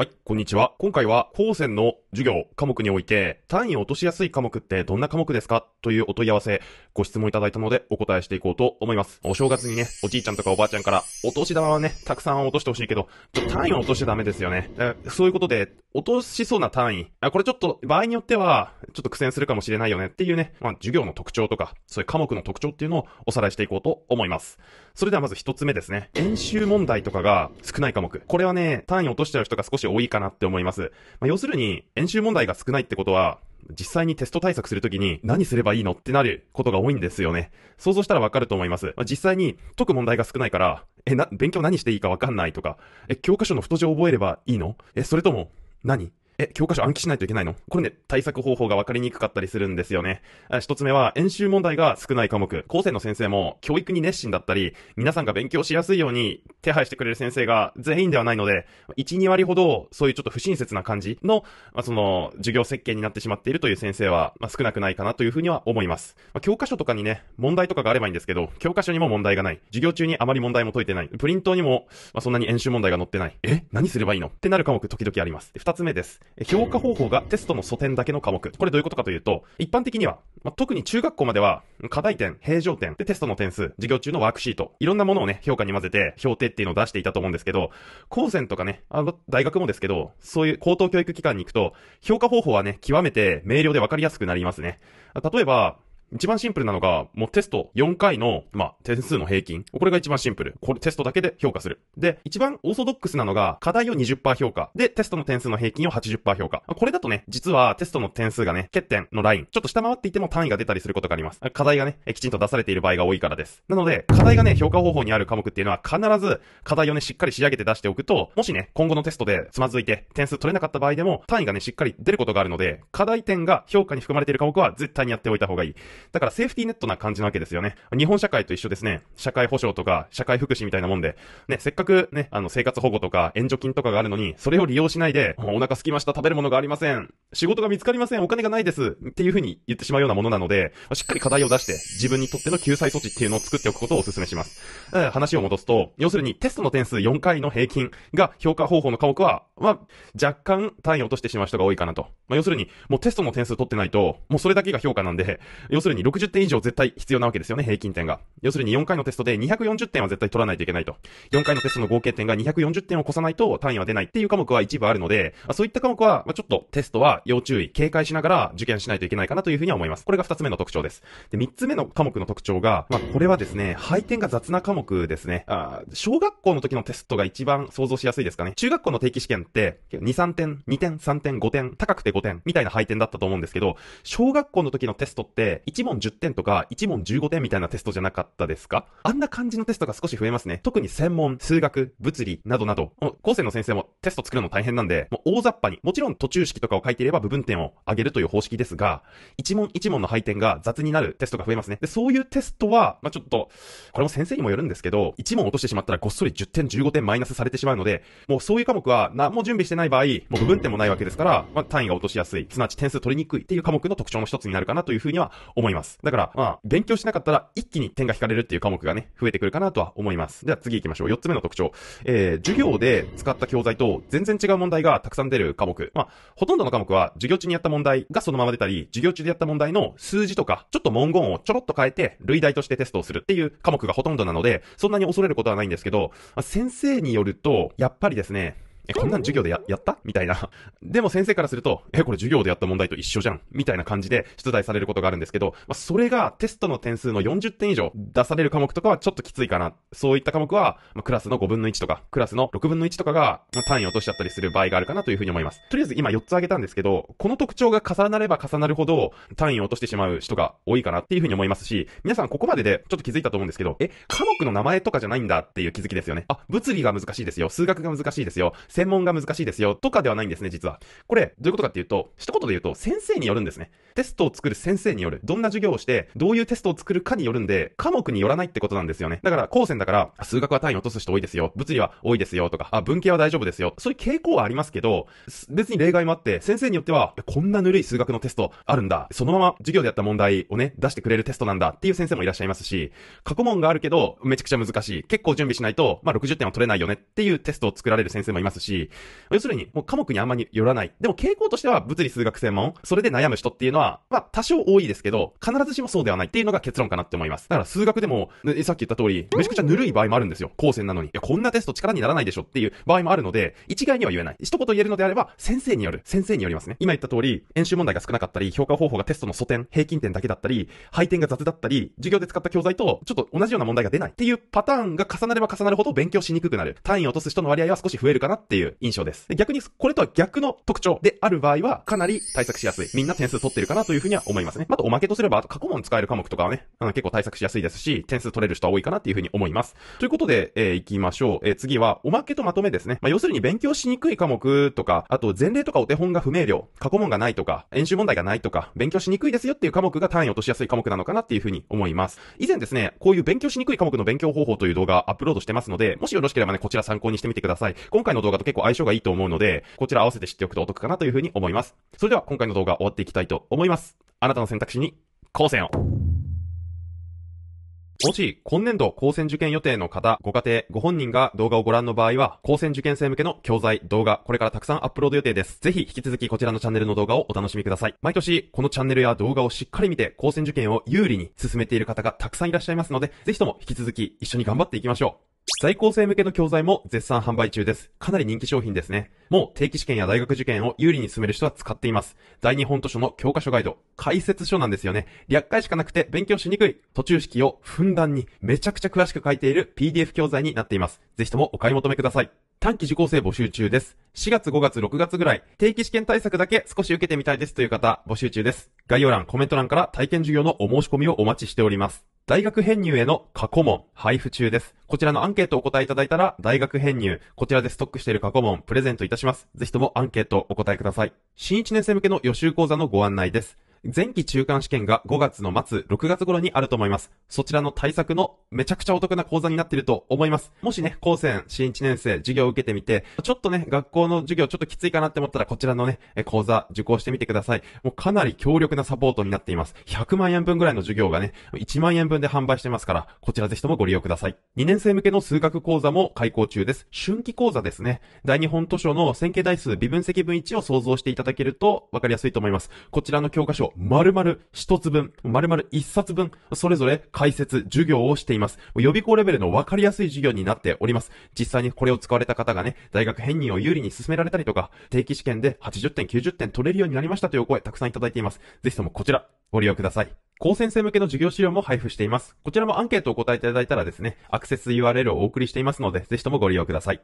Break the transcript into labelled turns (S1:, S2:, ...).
S1: はい、こんにちは。今回は、高専の授業、科目において、単位を落としやすい科目ってどんな科目ですかというお問い合わせ、ご質問いただいたので、お答えしていこうと思います。お正月にね、おじいちゃんとかおばあちゃんから、お年玉はね、たくさん落としてほしいけど、ちょっと単位を落としちゃダメですよね。だからそういうことで、落としそうな単位、あこれちょっと、場合によっては、ちょっと苦戦するかもしれないよねっていうね、まあ、授業の特徴とか、そういう科目の特徴っていうのをおさらいしていこうと思います。それではまず一つ目ですね。演習問題とかが少ない科目。これはね、単位落としちゃう人が少し多いかなって思います。まあ、要するに、演習問題が少ないってことは、実際にテスト対策するときに何すればいいのってなることが多いんですよね。想像したらわかると思います。まあ、実際に解く問題が少ないから、え、な、勉強何していいかわかんないとか、え、教科書の太字を覚えればいいのえ、それとも何、え、教科書暗記しないといけないのこれね、対策方法が分かりにくかったりするんですよね。一つ目は、演習問題が少ない科目。高専の先生も、教育に熱心だったり、皆さんが勉強しやすいように手配してくれる先生が全員ではないので、1、2割ほど、そういうちょっと不親切な感じの、まあ、その、授業設計になってしまっているという先生は、まあ、少なくないかなというふうには思います。まあ、教科書とかにね、問題とかがあればいいんですけど、教科書にも問題がない。授業中にあまり問題も解いてない。プリントにも、まあ、そんなに演習問題が載ってない。え何すればいいのってなる科目時々あります。二つ目です。評価方法がテストの素点だけの科目。これどういうことかというと、一般的には、まあ、特に中学校までは、課題点、平常点、でテストの点数、授業中のワークシート、いろんなものをね、評価に混ぜて、評定っていうのを出していたと思うんですけど、高専とかね、あの、大学もですけど、そういう高等教育機関に行くと、評価方法はね、極めて明瞭でわかりやすくなりますね。例えば、一番シンプルなのが、もうテスト4回の、まあ、点数の平均。これが一番シンプル。これテストだけで評価する。で、一番オーソドックスなのが、課題を20%評価。で、テストの点数の平均を80%評価。これだとね、実はテストの点数がね、欠点のライン。ちょっと下回っていても単位が出たりすることがあります。課題がね、きちんと出されている場合が多いからです。なので、課題がね、評価方法にある科目っていうのは、必ず課題をね、しっかり仕上げて出しておくと、もしね、今後のテストでつまずいて点数取れなかった場合でも、単位がね、しっかり出ることがあるので、課題点が評価に含まれている科目は絶対にやっておいた方がいい。だからセーフティーネットな感じなわけですよね。日本社会と一緒ですね。社会保障とか、社会福祉みたいなもんで、ね、せっかくね、あの、生活保護とか、援助金とかがあるのに、それを利用しないで、お腹空きました、食べるものがありません。仕事が見つかりません、お金がないです、っていうふうに言ってしまうようなものなので、しっかり課題を出して、自分にとっての救済措置っていうのを作っておくことをお勧めします。話を戻すと、要するにテストの点数4回の平均が評価方法の科目は、まあ、若干単位を落としてしまう人が多いかなと。まあ、要するに、もうテストの点数取ってないと、もうそれだけが評価なんで、要するに60点以上絶対必要なわけですよね、平均点が。要するに4回のテストで240点は絶対取らないといけないと。4回のテストの合計点が240点を越さないと単位は出ないっていう科目は一部あるので、そういった科目は、まあ、ちょっとテストは要注意、警戒しながら受験しないといけないかなというふうには思います。これが2つ目の特徴です。で、3つ目の科目の特徴が、まあ、これはですね、配点が雑な科目ですね。あ小学校の時のテストが一番想像しやすいですかね。中学校の定期試験って、2、3点、2点、3点、5点、高くて5点、みたいな配点だったと思うんですけど、小学校の時のテストって、1問10点とか、1問15点みたいなテストじゃなかったですかあんな感じのテストが少し増えますね。特に専門、数学、物理、などなど、高専の先生もテスト作るの大変なんで、もう大雑把に、もちろん途中式とかを書いていれれば部分点を上げるという方式ですが、一問一問の配点が雑になるテストが増えますね。で、そういうテストは、まあ、ちょっと、これも先生にもよるんですけど、一問落としてしまったらごっそり10点、15点マイナスされてしまうので、もうそういう科目は何も準備してない場合、もう部分点もないわけですから、まあ、単位が落としやすい、すなわち点数取りにくいっていう科目の特徴の一つになるかなというふうには思います。だから、まあ、勉強しなかったら一気に点が引かれるっていう科目がね、増えてくるかなとは思います。では次行きましょう。四つ目の特徴。えー、授業で使った教材と全然違う問題がたくさん出る科目。まあ、ほとんどの科目はは、授業中にやった問題がそのまま出たり、授業中でやった問題の数字とか、ちょっと文言をちょろっと変えて、類題としてテストをするっていう科目がほとんどなので、そんなに恐れることはないんですけど、先生によると、やっぱりですね、え、こんなん授業でや、やったみたいな。でも先生からすると、え、これ授業でやった問題と一緒じゃんみたいな感じで出題されることがあるんですけど、まあ、それがテストの点数の40点以上出される科目とかはちょっときついかな。そういった科目は、まあ、クラスの5分の1とか、クラスの6分の1とかが、まあ、単位落としちゃったりする場合があるかなというふうに思います。とりあえず今4つ挙げたんですけど、この特徴が重なれば重なるほど、単位を落としてしまう人が多いかなっていうふうに思いますし、皆さんここまででちょっと気づいたと思うんですけど、え、科目の名前とかじゃないんだっていう気づきですよね。あ、物理が難しいですよ。数学が難しいですよ。専門が難しいですよとかではないんですね、実は。これ、どういうことかっていうと、一言で言うと、先生によるんですね。テストを作る先生による。どんな授業をして、どういうテストを作るかによるんで、科目によらないってことなんですよね。だから、高専だから、数学は単位落とす人多いですよ。物理は多いですよ。とか、あ、文系は大丈夫ですよ。そういう傾向はありますけど、別に例外もあって、先生によっては、こんなぬるい数学のテストあるんだ。そのまま授業でやった問題をね、出してくれるテストなんだっていう先生もいらっしゃいますし、過去問があるけど、めちゃくちゃ難しい。結構準備しないと、まあ、60点は取れないよねっていうテストを作られる先生もいますし、要するに、もう科目にあんまりよらない。でも傾向としては、物理数学専門、それで悩む人っていうのは、まあ、多少多いですけど、必ずしもそうではないっていうのが結論かなって思います。だから数学でも、さっき言った通り、めちゃくちゃぬるい場合もあるんですよ。高専なのに。いや、こんなテスト力にならないでしょっていう場合もあるので、一概には言えない。一言言えるのであれば、先生による。先生によりますね。今言った通り、演習問題が少なかったり、評価方法がテストの素点、平均点だけだったり、配点が雑だったり、授業で使った教材と、ちょっと同じような問題が出ないっていうパターンが重なれば重なるほど勉強しにくくなる。単位を落とす人の割合は少し増えるかなっていう印象です。で逆に、これとは逆の特徴である場合は、かなり対策しやすい。みんな点数取ってるかなというふうには思いますね。またおまけとすれば、過去問使える科目とかはね、あの結構対策しやすいですし、点数取れる人は多いかなっていうふうに思います。ということで、えー、行きましょう。えー、次は、おまけとまとめですね。まあ、要するに勉強しにくい科目とか、あと前例とかお手本が不明瞭、過去問がないとか、演習問題がないとか、勉強しにくいですよっていう科目が単位落としやすい科目なのかなっていうふうに思います。以前ですね、こういう勉強しにくい科目の勉強方法という動画アップロードしてますので、もしよろしければね、こちら参考にしてみてください。今回の動画と結構相性がいいと思うので、こちら合わせて知っておくとお得かなというふうに思います。それでは今回の動画終わっていきたいと思います。思います。あなたの選択肢に、高専を。もし、今年度高専受験予定の方、ご家庭、ご本人が動画をご覧の場合は、高専受験生向けの教材、動画、これからたくさんアップロード予定です。ぜひ、引き続きこちらのチャンネルの動画をお楽しみください。毎年、このチャンネルや動画をしっかり見て、高専受験を有利に進めている方がたくさんいらっしゃいますので、ぜひとも引き続き一緒に頑張っていきましょう。在校生向けの教材も絶賛販売中です。かなり人気商品ですね。もう定期試験や大学受験を有利に進める人は使っています。大日本図書の教科書ガイド、解説書なんですよね。略解しかなくて勉強しにくい。途中式をふんだんにめちゃくちゃ詳しく書いている PDF 教材になっています。ぜひともお買い求めください。短期受講生募集中です。4月、5月、6月ぐらい、定期試験対策だけ少し受けてみたいですという方、募集中です。概要欄、コメント欄から体験授業のお申し込みをお待ちしております。大学編入への過去問、配布中です。こちらのアンケートをお答えいただいたら、大学編入、こちらでストックしている過去問、プレゼントいたします。ぜひともアンケートお答えください。新1年生向けの予習講座のご案内です。前期中間試験が5月の末、6月頃にあると思います。そちらの対策のめちゃくちゃお得な講座になっていると思います。もしね、高専新1年生授業を受けてみて、ちょっとね、学校の授業ちょっときついかなって思ったら、こちらのね、講座受講してみてください。もうかなり強力なサポートになっています。100万円分ぐらいの授業がね、1万円分で販売してますから、こちらぜひともご利用ください。2年生向けの数学講座も開講中です。春季講座ですね。第2本図書の線形代数微分積分1を想像していただけると分かりやすいと思います。こちらの教科書と、丸々一つ分、丸々一冊分、それぞれ解説、授業をしています。予備校レベルの分かりやすい授業になっております。実際にこれを使われた方がね、大学編入を有利に進められたりとか、定期試験で80点、90点取れるようになりましたという声たくさんいただいています。ぜひともこちら、ご利用ください。高専生向けの授業資料も配布しています。こちらもアンケートをお答えいただいたらですね、アクセス URL をお送りしていますので、ぜひともご利用ください。